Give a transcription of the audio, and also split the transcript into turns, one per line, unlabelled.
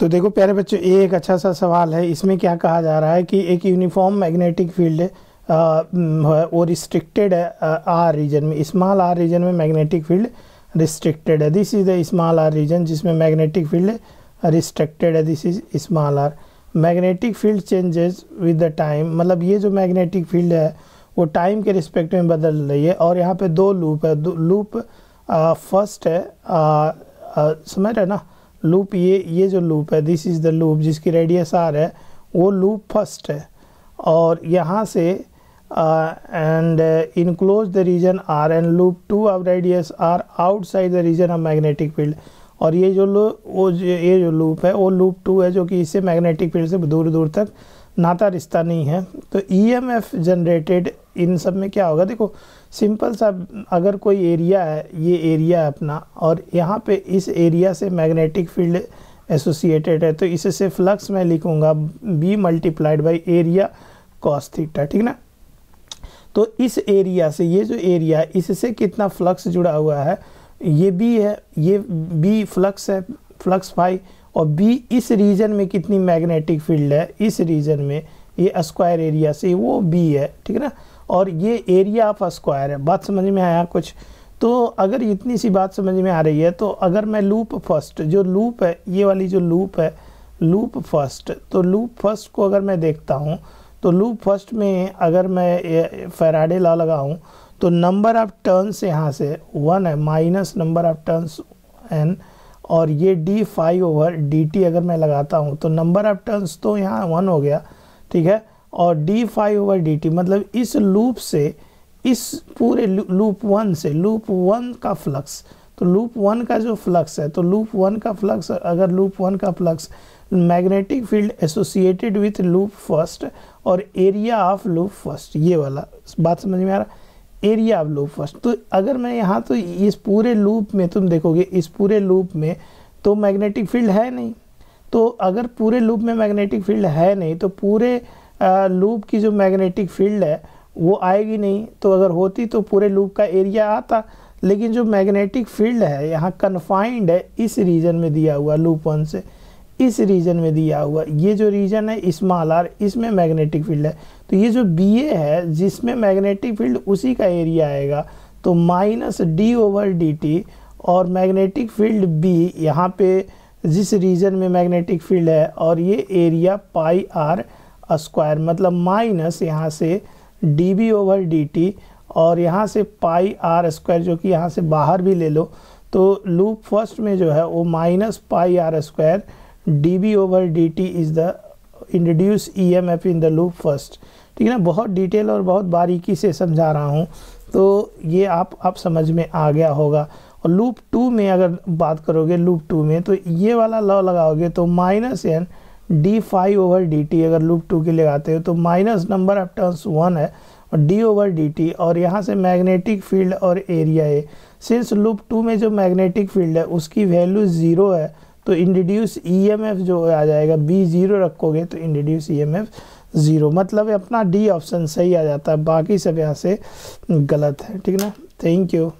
तो देखो प्यारे बच्चों ये एक अच्छा सा सवाल है इसमें क्या कहा जा रहा है कि एक यूनिफॉर्म मैग्नेटिक फील्ड है वो रिस्ट्रिक्टेड है आर रीजन में स्मॉल आर रीजन में मैग्नेटिक फील्ड रिस्ट्रिक्टेड है this is the small R region जिसमें मैग्नेटिक फील्ड रिस्ट्रिक्टेड है this is small R magnetic field changes with the time मतलब ये जो मैग्नेटिक फील्ड है वो टाइम के रिस्पेक्ट में बदल रही है और यहाँ पे दो लूप है दो लूप फर्स्ट है समझ रहे ना लूप ये ये जो लूप है दिस इज़ द लूप जिसकी रेडियस आर है वो लूप फर्स्ट है और यहाँ से and enclose the region R and loop two of radius R outside the region of magnetic field और ये जो वो ये जो लूप है वो लूप टू है जो कि इससे मैग्नेटिक फील्ड से दूर दूर तक नाता रिश्ता नहीं है तो ई एम एफ जनरेटेड इन सब में क्या होगा देखो सिंपल सा अगर कोई एरिया है ये एरिया है अपना और यहाँ पे इस एरिया से मैग्नेटिक फील्ड एसोसिएटेड है तो इससे फ्लक्स मैं लिखूँगा B multiplied by area cos theta ठीक ना तो इस एरिया से ये जो एरिया है इससे कितना फ्लक्स जुड़ा हुआ है ये बी है ये बी फ्लक्स है फ्लक्स फाई और बी इस रीजन में कितनी मैग्नेटिक फील्ड है इस रीजन में ये स्क्वायर एरिया से वो बी है ठीक है ना और ये एरिया ऑफ स्क्वायर है बात समझ में आया कुछ तो अगर इतनी सी बात समझ में आ रही है तो अगर मैं लूप फर्स्ट जो लूप है ये वाली जो लूप है लूप फर्स्ट तो लूप फर्स्ट को अगर मैं देखता हूँ तो लूप फर्स्ट में अगर मैं फेराडे ला लगाऊँ तो नंबर ऑफ टर्न्स यहाँ से वन है minus number of turns N और ये D phi over D T अगर मैं लगाता हूँ तो नंबर ऑफ टर्न्स तो यहाँ वन हो गया ठीक है और D phi over D T मतलब इस लूप से इस पूरे लूप वन से लूप वन का फ्लक्स तो लूप वन का जो फ्लक्स है तो लूप वन का फ्लक्स अगर लूप वन का flux magnetic field associated with loop first और एरिया ऑफ लूप फर्स्ट ये वाला बात समझ में आ रहा एरिया ऑफ लूप फर्स्ट तो अगर मैं यहाँ तो इस पूरे लूप में तुम देखोगे इस पूरे लूप में तो मैग्नेटिक फील्ड है नहीं तो अगर पूरे लूप में मैग्नेटिक फील्ड है नहीं तो पूरे लूप की जो मैग्नेटिक फील्ड है वो आएगी नहीं तो अगर होती तो पूरे लूप का एरिया आता लेकिन जो मैग्नेटिक फील्ड है यहाँ कन्फाइंड है इस रीजन में दिया हुआ लूप वन से इस रीजन में दिया हुआ ये जो रीजन है इस्माल आर इसमें मैग्नेटिक फील्ड है तो ये जो बी ए है जिसमें मैग्नेटिक फील्ड उसी का एरिया आएगा तो minus D over D T और मैग्नेटिक फील्ड बी यहाँ पे जिस रीजन में मैग्नेटिक फील्ड है और ये एरिया पाई आर स्क्वायर मतलब माइनस यहाँ से D B over D T और यहाँ से पाई आर स्क्वायर जो कि यहाँ से बाहर भी ले लो तो लूप फर्स्ट में जो है वो minus pi R square D B over D T is the introduce E M F in the loop first ठीक है ना बहुत डिटेल और बहुत बारीकी से समझा रहा हूँ तो ये आप आप समझ में आ गया होगा और लूप टू में अगर बात करोगे लूप टू में तो ये वाला लॉ लगाओगे तो minus N D phi over D T अगर लूप टू के लिए आते हो तो minus number of turns one है और डी ओवर डी टी और यहाँ से मैग्नेटिक फील्ड और एरिया है सिंस लूप टू में जो मैग्नेटिक फील्ड है उसकी वैल्यू ज़ीरो है तो इंट्रोड्यूस ई एम एफ जो आ जाएगा बी ज़ीरो रखोगे तो introduce E M F zero मतलब अपना डी ऑप्शन सही आ जाता है बाकी सब यहाँ से गलत है ठीक ना थैंक यू